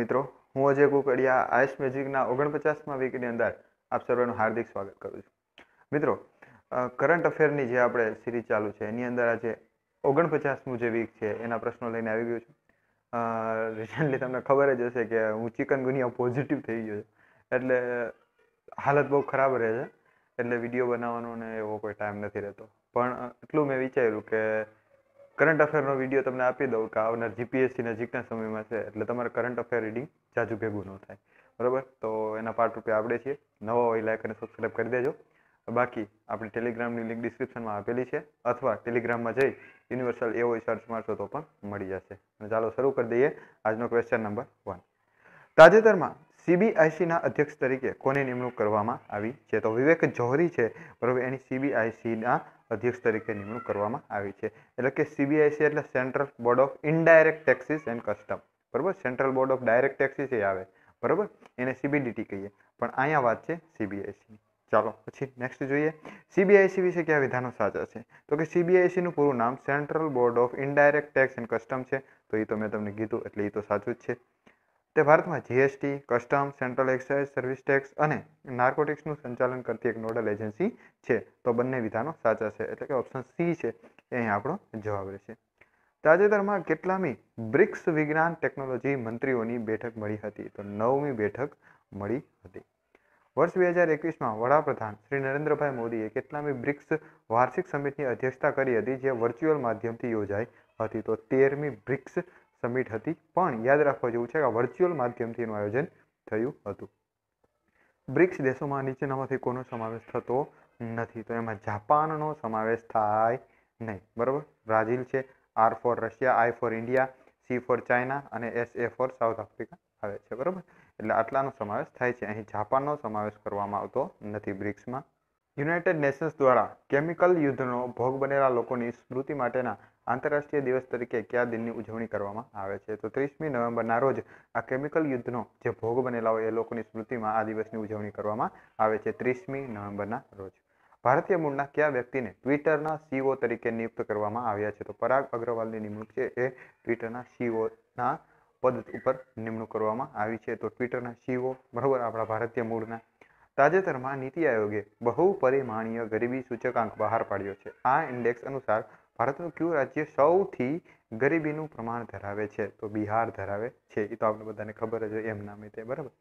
મિત્રો હું અજય કુકડિયા આયુષ મ્યુઝિકના ઓગણપચાસમાં વીકની અંદર આપ સર્વેનું હાર્દિક સ્વાગત કરું છું મિત્રો કરંટ અફેરની જે આપણે સિરીઝ ચાલુ છે એની અંદર આજે ઓગણપચાસમું જે વીક છે એના પ્રશ્નો લઈને આવી ગયો છું રિસન્ટલી તમને ખબર જ હશે કે હું ચિકન ગુનિયા પોઝિટિવ થઈ ગયો છું એટલે હાલત બહુ ખરાબ રહે છે એટલે વિડીયો બનાવવાનો ને એવો કોઈ ટાઈમ નથી રહેતો પણ એટલું મેં વિચાર્યું કે કરંટ અફેરનો વિડીયો તમને આપી દઉં કે આવનાર જીપીએસસી નજીકના સમયમાં છે એટલે તમારે કરંટ અફેર રીડિંગ જાજુ ભેગું ન થાય બરાબર તો એના પાર્ટ રૂપે આપણે છીએ નવા હોય લાઈક અને સબસ્ક્રાઈબ કરી દેજો બાકી આપણી ટેલિગ્રામની લિંક ડિસ્ક્રિપ્શનમાં આપેલી છે અથવા ટેલિગ્રામમાં જઈ યુનિવર્સલ એવો સર્ચ મારશો તો પણ મળી જશે અને ચાલો શરૂ કરી દઈએ આજનો ક્વેશ્ચન નંબર વન તાજેતરમાં સીબીઆઈસીના અધ્યક્ષ તરીકે કોની નિમણૂક કરવામાં આવી છે તો વિવેક જોહરી છે બરાબર એની સીબીઆઈસીના અધ્યક્ષ તરીકે નિમણૂક કરવામાં આવી છે એટલે કે સીબીઆઈસી એટલે central board of indirect taxes and custom બરાબર central board of direct taxes એ આવે બરાબર એને સીબીડીટી કહીએ પણ અહીંયા વાત છે સીબીઆઈસી ચાલો પછી નેક્સ્ટ જોઈએ સીબીઆઈસી વિશે કયા વિધાનો સાચા છે તો કે સીબીઆઈસીનું પૂરું નામ central board of indirect tax and custom છે તો એ તો મેં તમને કીધું એટલે એ તો સાચું જ છે તે ભારતમાં GST custom central excise service tax અને નાર્કોટિક્સનું સંચાલન કરતી એક નોડલ એજન્સી છે તો બંને વિધાનો સાચા છે એટલે કે ઓપ્શન સી છે એ અહીં આપણો જવાબ રહેશે તાજેતરમાં કેટલામી બ્રિક્સ વિજ્ઞાન ટેકનોલોજી મંત્રીઓની બેઠક મળી હતી તો નવમી બેઠક મળી હતી વર્ષ બે હજાર એકવીસમાં વડાપ્રધાન શ્રી નરેન્દ્રભાઈ મોદીએ કેટલામી બ્રિક્સ વાર્ષિક સમિટની અધ્યક્ષતા કરી હતી જે વર્ચ્યુઅલ માધ્યમથી યોજાઈ હતી તો તેરમી બ્રિક્સ સમિટ હતી પણ યાદ રાખવા જેવું છે કે વર્ચ્યુઅલ માધ્યમથી એનું આયોજન થયું હતું બ્રિક્સ દેશોમાં નીચેનામાંથી કોનો સમાવેશ થતો નથી તો એમાં જાપાનનો સમાવેશ થાય નહીં બરાબર બ્રાઝિલ છે R for Russia I for India C for China અને S A for South Africa આવે છે બરાબર એટલે આટલાનો સમાવેશ થાય છે અહીં જાપાનનો સમાવેશ કરવામાં આવતો નથી બ્રિક્સમાં યુનાઇટેડ નેશન્સ દ્વારા કેમિકલ યુદ્ધનો ભોગ બનેલા લોકોની સ્મૃતિ માટેના આંતરરાષ્ટ્રીય દિવસ તરીકે કયા દિનની ઉજવણી કરવામાં આવે છે તો ત્રીસમી નવેમ્બરના રોજ આ કેમિકલ યુદ્ધનો જે ભોગ બનેલા હોય એ લોકોની સ્મૃતિમાં આ દિવસની ઉજવણી કરવામાં આવે છે ત્રીસમી નવેમ્બરના રોજ ભારતીય મૂળના કયા વ્યક્તિને ટ્વિટરના સીઓ તરીકે નિયુક્ત કરવામાં આવ્યા છે તો પરાગ અગ્રવાલની નિમણૂક છે એ ટ્વિટરના સીઓના પદ ઉપર નિમણૂક કરવામાં આવી છે તો ટ્વિટરના સીઓ બરાબર આપણા ભારતીય મૂળના તાજેતરમાં નીતિ આયોગે બહુ પરિમાણીય ગરીબી સૂચકાંક બહાર પાડ્યો છે આ ઇન્ડેક્સ અનુસાર ભારતનું કયું રાજ્ય સૌથી ગરીબીનું પ્રમાણ ધરાવે છે તો બિહાર ધરાવે છે એ તો આપણે બધાને ખબર જ હોય એમ નામે તે બરાબર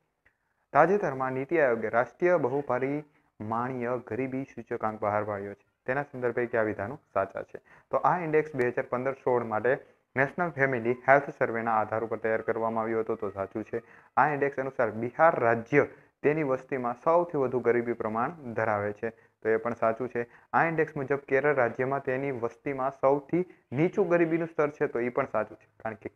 તાજેતરમાં નીતિ આયોગે રાષ્ટ્રીય બહુપરીમાણીય ગરીબી સૂચકાંક બહાર પાડ્યો છે તેના સંદર્ભે કયા વિધાનો સાચા છે તો આ ઇન્ડેક્સ બે હજાર પંદર સોળ માટે નેશનલ ફેમિલી હેલ્થ સર્વેના આધાર ઉપર તૈયાર કરવામાં આવ્યો હતો તો સાચું છે આ ઇન્ડેક્સ અનુસાર બિહાર રાજ્ય તેની વસ્તીમાં સૌથી વધુ ગરીબી પ્રમાણ ધરાવે છે તો એ પણ સાચું છે આ ઇન્ડેક્સ મુજબ કેરળ રાજ્યમાં તેની વસ્તીમાં સૌથી નીચું ગરીબીનું સ્તર છે તો એ પણ સાચું છે કારણ કે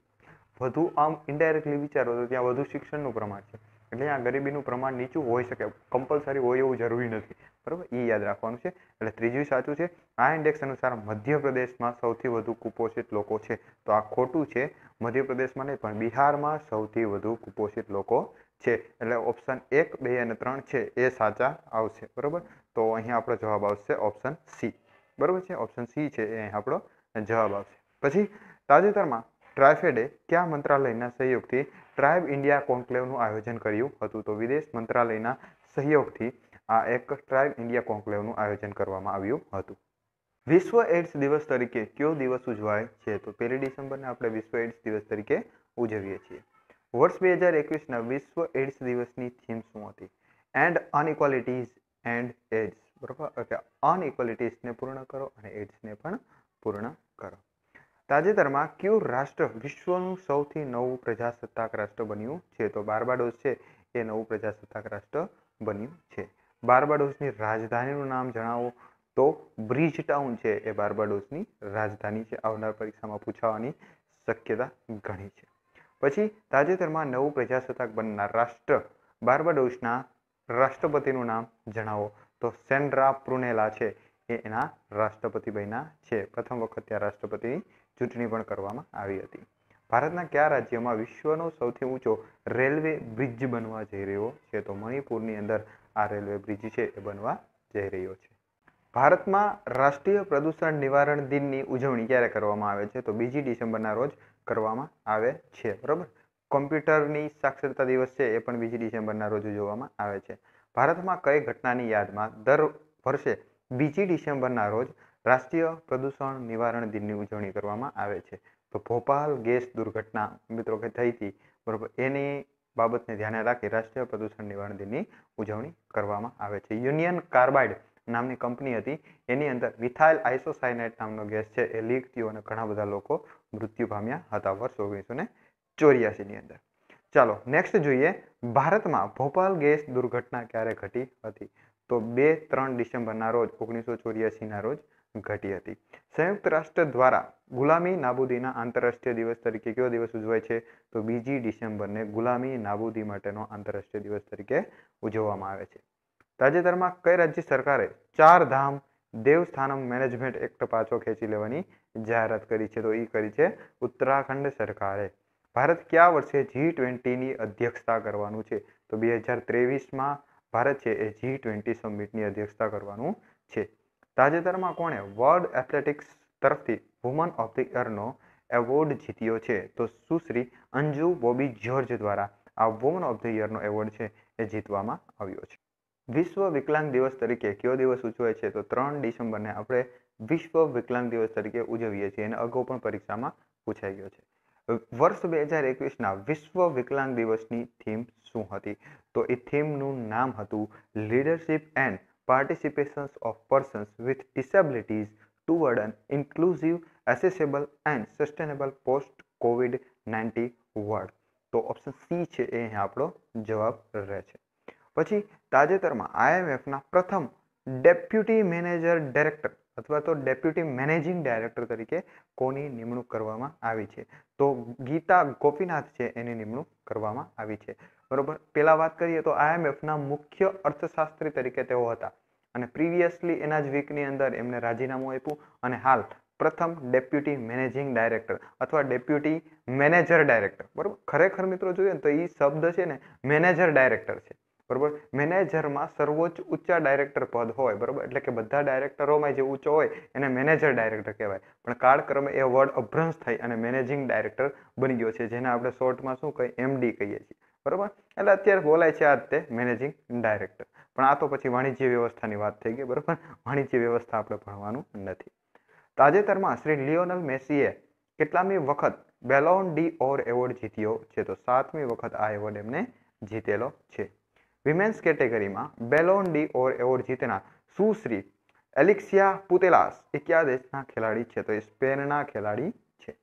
વધુ આમ ઇન્ડાયરેક્ટલી વિચારો તો ત્યાં વધુ શિક્ષણનું પ્રમાણ છે એટલે આ ગરીબીનું પ્રમાણ નીચું હોઈ શકે કમ્પલસરી હોય એવું જરૂરી નથી બરાબર એ યાદ રાખવાનું છે એટલે ત્રીજું સાચું છે આ ઇન્ડેક્સ અનુસાર મધ્યપ્રદેશમાં સૌથી વધુ કુપોષિત લોકો છે તો આ ખોટું છે મધ્યપ્રદેશમાં નહીં પણ બિહારમાં સૌથી વધુ કુપોષિત લોકો છે એટલે ઓપ્શન એક બે અને ત્રણ છે એ સાચા આવશે બરાબર તો અહીંયા આપણો જવાબ આવશે ઓપ્શન સી બરાબર છે ઓપ્શન સી છે એ આપણો જવાબ આવશે પછી તાજેતરમાં ટ્રાઇફેડે કયા મંત્રાલયના સહયોગથી ટ્રાઇબ ઇન્ડિયા કોન્કલેવનું આયોજન કર્યું હતું તો વિદેશ મંત્રાલયના સહયોગથી આ એક ટ્રાઇબ ઇન્ડિયા કોન્કલેવનું આયોજન કરવામાં આવ્યું હતું વિશ્વ એડ્સ દિવસ તરીકે કયો દિવસ ઉજવાય છે તો પહેલી ડિસેમ્બરને આપણે વિશ્વ એડ્સ દિવસ તરીકે ઉજવીએ છીએ વર્ષ બે હજાર એકવીસના વિશ્વ એડ્સ દિવસની થીમ શું હતી એન્ડ અનઇક્વાલિટીઝ એન્ડ એડ્સ બરાબર ઓકે અનઇક્વાલિટીઝને પૂર્ણ કરો અને એડ્સને પણ પૂર્ણ કરો તાજેતરમાં કયું રાષ્ટ્ર વિશ્વનું સૌથી નવું પ્રજાસત્તાક રાષ્ટ્ર બન્યું છે તો બારબાડોસ છે એ નવું પ્રજાસત્તાક રાષ્ટ્ર બન્યું છે બારબાડોસની રાજધાનીનું નામ જણાવો તો બ્રિજ ટાઉન છે એ બારબાડોસની રાજધાની છે આવનાર પરીક્ષામાં પૂછાવાની શક્યતા ઘણી છે પછી તાજેતરમાં નવું પ્રજાસત્તાક બનનાર રાષ્ટ્ર બાર્બાડોસના રાષ્ટ્રપતિનું નામ જણાવો તો સેન્ડ્રા પ્રુનેલા છે એ એના રાષ્ટ્રપતિ બન્યા છે પ્રથમ વખત ત્યાં રાષ્ટ્રપતિની ચૂંટણી પણ કરવામાં આવી હતી ભારતના કયા રાજ્યમાં વિશ્વનો સૌથી ઊંચો રેલવે બ્રિજ બનવા જઈ રહ્યો છે તો મણિપુરની અંદર આ રેલવે બ્રિજ છે એ બનવા જઈ રહ્યો છે ભારતમાં રાષ્ટ્રીય પ્રદૂષણ નિવારણ દિનની ઉજવણી ક્યારે કરવામાં આવે છે તો બીજી ડિસેમ્બરના રોજ કરવામાં આવે છે બરાબર કોમ્પ્યુટરની સાક્ષરતા દિવસ છે એ પણ બીજી ડિસેમ્બરના રોજ ઉજવવામાં આવે છે ભારતમાં કઈ ઘટનાની યાદમાં દર વર્ષે બીજી ડિસેમ્બરના રોજ રાષ્ટ્રીય પ્રદૂષણ નિવારણ દિનની ઉજવણી કરવામાં આવે છે તો ભોપાલ ગેસ દુર્ઘટના મિત્રો કે થઈ હતી બરાબર એની બાબતને ધ્યાને રાખી રાષ્ટ્રીય પ્રદૂષણ નિવારણ દિનની ઉજવણી કરવામાં આવે છે યુનિયન કાર્બાઇડ નામની કંપની હતી એની અંદર મિથાઇલ આઇસોસાયનાઇટ નામનો ગેસ છે એ લીક થયો અને ઘણા બધા લોકો મૃત્યુ પામ્યા હતા વર્ષ ઓગણીસો ને ચોર્યાસીની અંદર ચાલો નેક્સ્ટ જોઈએ ભારતમાં ભોપાલ ગેસ દુર્ઘટના ક્યારે ઘટી હતી તો બે ત્રણ ડિસેમ્બરના રોજ ઓગણીસો ચોર્યાસીના રોજ ઘટી હતી સંયુક્ત રાષ્ટ્ર દ્વારા ગુલામી નાબૂદીના આંતરરાષ્ટ્રીય દિવસ તરીકે કયો દિવસ ઉજવાય છે તો બીજી ડિસેમ્બરને ગુલામી નાબૂદી માટેનો આંતરરાષ્ટ્રીય દિવસ તરીકે ઉજવવામાં આવે છે તાજેતરમાં કઈ રાજ્ય સરકારે ચાર ધામ દેવસ્થાનમ મેનેજમેન્ટ એક્ટ પાછો ખેંચી લેવાની જાહેરાત કરી છે તો એ કરી છે ઉત્તરાખંડ સરકારે ભારત કયા વર્ષે જી ટ્વેન્ટીની અધ્યક્ષતા કરવાનું છે તો બે હજાર ત્રેવીસમાં ભારત છે એ જી ટ્વેન્ટી સમિટની અધ્યક્ષતા કરવાનું છે તાજેતરમાં કોણે વર્લ્ડ એથ્લેટિક્સ તરફથી વુમન ઓફ ધ યરનો એવોર્ડ જીત્યો છે તો સુશ્રી અંજુ બોબી જ્યોર્જ દ્વારા આ વુમન ઓફ ધ યરનો એવોર્ડ છે એ જીતવામાં આવ્યો છે વિશ્વ વિકલાંગ દિવસ તરીકે કયો દિવસ ઉજવાય છે તો ત્રણ ડિસેમ્બરને આપણે વિશ્વ વિકલાંગ દિવસ તરીકે ઉજવીએ છીએ અને અગાઉ પણ પરીક્ષામાં પૂછાઈ ગયો છે વર્ષ બે હજાર એકવીસના વિશ્વ વિકલાંગ દિવસની થીમ શું હતી તો એ થીમનું નામ હતું leadership and participations of persons with disabilities toward an inclusive accessible and sustainable post COVID ninety world તો ઓપ્શન સી છે એ આપણો જવાબ રહે છે પછી તાજેતરમાં આઈએમએફના પ્રથમ ડેપ્યુટી મેનેજર ડાયરેક્ટર અથવા તો ડેપ્યુટી મેનેજિંગ ડાયરેક્ટર તરીકે કોની નિમણૂક કરવામાં આવી છે તો ગીતા ગોપીનાથ છે એની નિમણૂક કરવામાં આવી છે બરોબર પહેલાં વાત કરીએ તો આઈએમએફના મુખ્ય અર્થશાસ્ત્રી તરીકે તેઓ હતા અને પ્રીવિયસલી એના જ વીકની અંદર એમને રાજીનામું આપ્યું અને હાલ પ્રથમ ડેપ્યુટી મેનેજિંગ ડાયરેક્ટર અથવા ડેપ્યુટી મેનેજર ડાયરેક્ટર બરાબર ખરેખર મિત્રો જોઈએ તો એ શબ્દ છે ને મેનેજર ડાયરેક્ટર છે બરાબર મેનેજરમાં સર્વોચ્ચ ઊંચા ડાયરેક્ટર પદ હોય બરાબર એટલે કે બધા ડાયરેક્ટરોમાં જે ઊંચો હોય એને મેનેજર ડાયરેક્ટર કહેવાય પણ કાળક્રમે એ વર્ડ અભ્રંશ થઈ અને મેનેજિંગ ડાયરેક્ટર બની ગયો છે જેને આપણે શોર્ટમાં શું કહીએ એમડી કહીએ છીએ બરાબર એટલે અત્યારે બોલાય છે આ તે મેનેજિંગ ડાયરેક્ટર પણ આ તો પછી વાણિજ્ય વ્યવસ્થાની વાત થઈ ગઈ બરાબર વાણિજ્ય વ્યવસ્થા આપણે ભણવાનું નથી તાજેતરમાં શ્રી લિયોનલ મેસીએ કેટલામી વખત બેલોન ડી ઓર એવોર્ડ જીત્યો છે તો સાતમી વખત આ એવોર્ડ એમને જીતેલો છે વિમેન્સ કેટેગરીમાં બેલોન ડી ઓર એવોર્ડ જીતનાર સુશ્રી એલિક્સિયા પુતેલાસ એ કયા દેશના ખેલાડી છે તો એ સ્પેનના ખેલાડી છે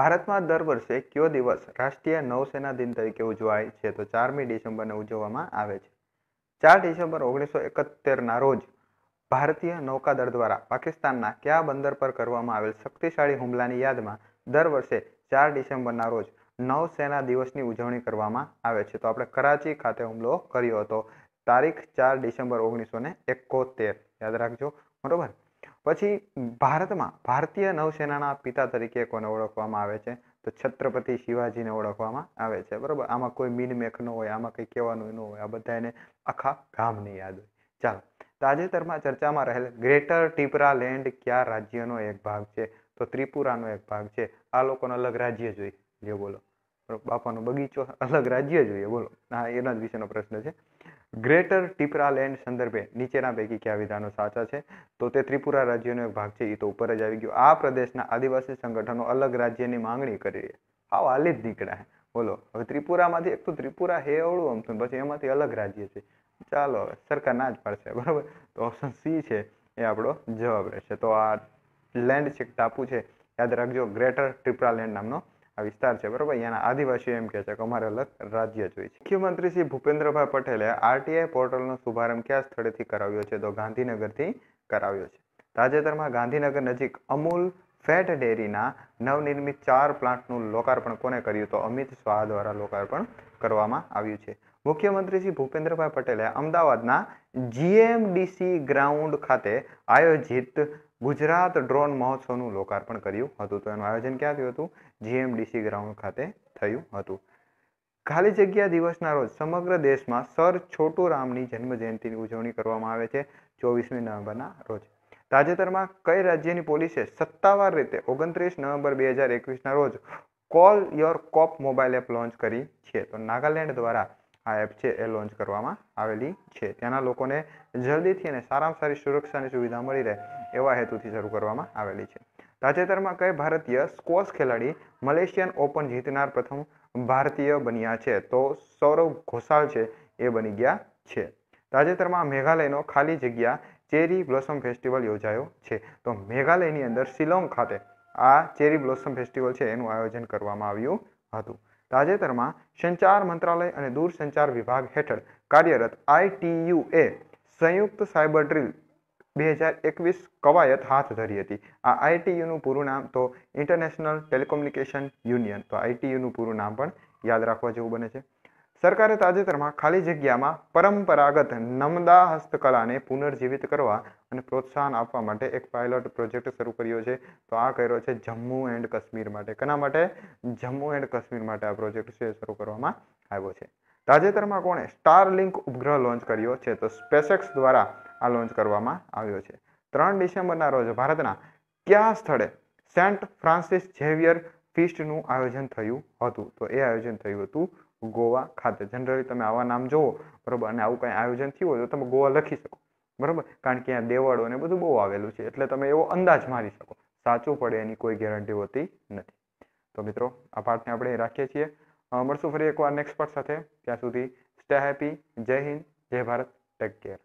ભારતમાં દર વર્ષે કયો દિવસ રાષ્ટ્રીય નૌસેના દિન તરીકે ઉજવાય છે તો ચારમી ડિસેમ્બરને ઉજવવામાં આવે છે ચાર ડિસેમ્બર ઓગણીસો એકોતેરના રોજ ભારતીય નૌકાદળ દ્વારા પાકિસ્તાનના કયા બંદર પર કરવામાં આવેલ શક્તિશાળી હુમલાની યાદમાં દર વર્ષે ચાર ડિસેમ્બરના રોજ નવસેના દિવસની ઉજવણી કરવામાં આવે છે તો આપણે કરાચી ખાતે હુમલો કર્યો હતો તારીખ ચાર ડિસેમ્બર ઓગણીસો ને એકોતેર યાદ રાખજો બરોબર પછી ભારતમાં ભારતીય નૌસેનાના પિતા તરીકે કોને ઓળખવામાં આવે છે તો છત્રપતિ શિવાજીને ઓળખવામાં આવે છે બરોબર આમાં કોઈ મીનમેખ ન હોય આમાં કંઈ કહેવાનું ન હોય આ બધા એને આખા ગામને યાદ હોય ચાલો તાજેતરમાં ચર્ચામાં રહેલ ગ્રેટર ટીપરા લેન્ડ કયા રાજ્યનો એક ભાગ છે તો ત્રિપુરાનો એક ભાગ છે આ લોકોનો અલગ રાજ્ય જોઈ જે બોલો બાપાનો બગીચો અલગ રાજ્ય જોઈએ બોલો હા એના જ વિશેનો પ્રશ્ન છે ગ્રેટર ટીપરા લેન્ડ સંદર્ભે નીચેના પૈકી કયા વિધાનો સાચા છે તો તે ત્રિપુરા રાજ્યનો એક ભાગ છે એ તો ઉપર જ આવી ગયો આ પ્રદેશના આદિવાસી સંગઠનો અલગ રાજ્યની માંગણી કરી છે આવો હાલી જ નીકળ્યા બોલો હવે ત્રિપુરામાંથી એક તો ત્રિપુરા અવળું આમ અમથું પછી એમાંથી અલગ રાજ્ય છે ચાલો સરકાર ના જ પાડશે બરાબર તો ઓપ્શન સી છે એ આપણો જવાબ રહેશે તો આ લેન્ડ છે ટાપુ છે યાદ રાખજો ગ્રેટર ટ્રિપરા લેન્ડ નામનો આ વિસ્તાર છે બરાબર અહીંયાના આદિવાસીઓ એમ કહે છે કે અમારે અલગ રાજ્ય જોઈએ છે મુખ્યમંત્રી શ્રી ભૂપેન્દ્રભાઈ પટેલે આરટીઆઈ પોર્ટલનો શુભારંભ કયા સ્થળેથી કરાવ્યો છે તો ગાંધીનગરથી કરાવ્યો છે તાજેતરમાં ગાંધીનગર નજીક અમૂલ ફેટ ડેરીના નવનિર્મિત ચાર પ્લાન્ટનું લોકાર્પણ કોને કર્યું તો અમિત શાહ દ્વારા લોકાર્પણ કરવામાં આવ્યું છે મુખ્યમંત્રી શ્રી ભૂપેન્દ્રભાઈ પટેલે અમદાવાદના જીએમડીસી ગ્રાઉન્ડ ખાતે આયોજિત ગુજરાત ડ્રોન મહોત્સવનું લોકાર્પણ કર્યું હતું તો એનું આયોજન ક્યાં થયું હતું જીએમડીસી ગ્રાઉન્ડ ખાતે થયું હતું ખાલી જગ્યા દિવસના રોજ સમગ્ર દેશમાં સર છોટુ રામની જન્મજયંતિની ઉજવણી કરવામાં આવે છે ચોવીસમી નવેમ્બરના રોજ તાજેતરમાં કઈ રાજ્યની પોલીસે સત્તાવાર રીતે ઓગણત્રીસ નવેમ્બર બે હજાર એકવીસના રોજ call your cop mobile app launch કરી છે તો નાગાલેન્ડ દ્વારા આ એપ છે એ લોન્ચ કરવામાં આવેલી છે ત્યાંના લોકોને જલ્દીથી અને સારામાં સારી સુરક્ષાની સુવિધા મળી રહે એવા હેતુથી શરૂ કરવામાં આવેલી છે તાજેતરમાં કઈ ભારતીય સ્કોશ ખેલાડી મલેશિયન ઓપન જીતનાર પ્રથમ ભારતીય બન્યા છે તો સૌરવ ઘોષાલ છે એ બની ગયા છે તાજેતરમાં મેઘાલયનો ખાલી જગ્યા ચેરી બ્લોસમ ફેસ્ટિવલ યોજાયો છે તો મેઘાલયની અંદર શિલોંગ ખાતે આ ચેરી બ્લોસમ ફેસ્ટિવલ છે એનું આયોજન કરવામાં આવ્યું હતું તાજેતરમાં સંચાર મંત્રાલય અને દૂરસંચાર વિભાગ હેઠળ કાર્યરત આઈટીયુએ સંયુક્ત સાયબર ડ્રીલ બે હજાર એકવીસ કવાયત હાથ ધરી હતી આ આઈટીયુનું પૂરું નામ તો ઇન્ટરનેશનલ ટેલિકોમ્યુનિકેશન યુનિયન તો આઈટીયુનું પૂરું નામ પણ યાદ રાખવા જેવું બને છે સરકારે તાજેતરમાં ખાલી જગ્યામાં પરંપરાગત નમદા હસ્તકલાને પુનર્જીવિત કરવા અને પ્રોત્સાહન આપવા માટે એક પાયલોટ પ્રોજેક્ટ શરૂ કર્યો છે તો આ કર્યો છે જમ્મુ એન્ડ કાશ્મીર માટે કના માટે જમ્મુ એન્ડ કાશ્મીર માટે આ પ્રોજેક્ટ છે શરૂ કરવામાં આવ્યો છે તાજેતરમાં કોણે સ્ટારલિંક ઉપગ્રહ લોન્ચ કર્યો છે તો સ્પેસેક્સ દ્વારા આ લોન્ચ કરવામાં આવ્યો છે ત્રણ ડિસેમ્બરના રોજ ભારતના કયા સ્થળે સેન્ટ ફ્રાન્સિસ ઝેવિયર ફિસ્ટનું આયોજન થયું હતું તો એ આયોજન થયું હતું ગોવા ખાતે જનરલી તમે આવા નામ જુઓ બરાબર અને આવું કંઈ આયોજન થયું હોય તો તમે ગોવા લખી શકો બરાબર કારણ કે અહીંયા દેવળો ને બધું બહુ આવેલું છે એટલે તમે એવો અંદાજ મારી શકો સાચું પડે એની કોઈ ગેરંટી હોતી નથી તો મિત્રો આ પાઠને આપણે રાખીએ છીએ મળશું ફરી એકવાર નેક્સ્ટ પાર્ટ સાથે ત્યાં સુધી સ્ટે હેપી જય હિન્દ જય ભારત ટેક કેર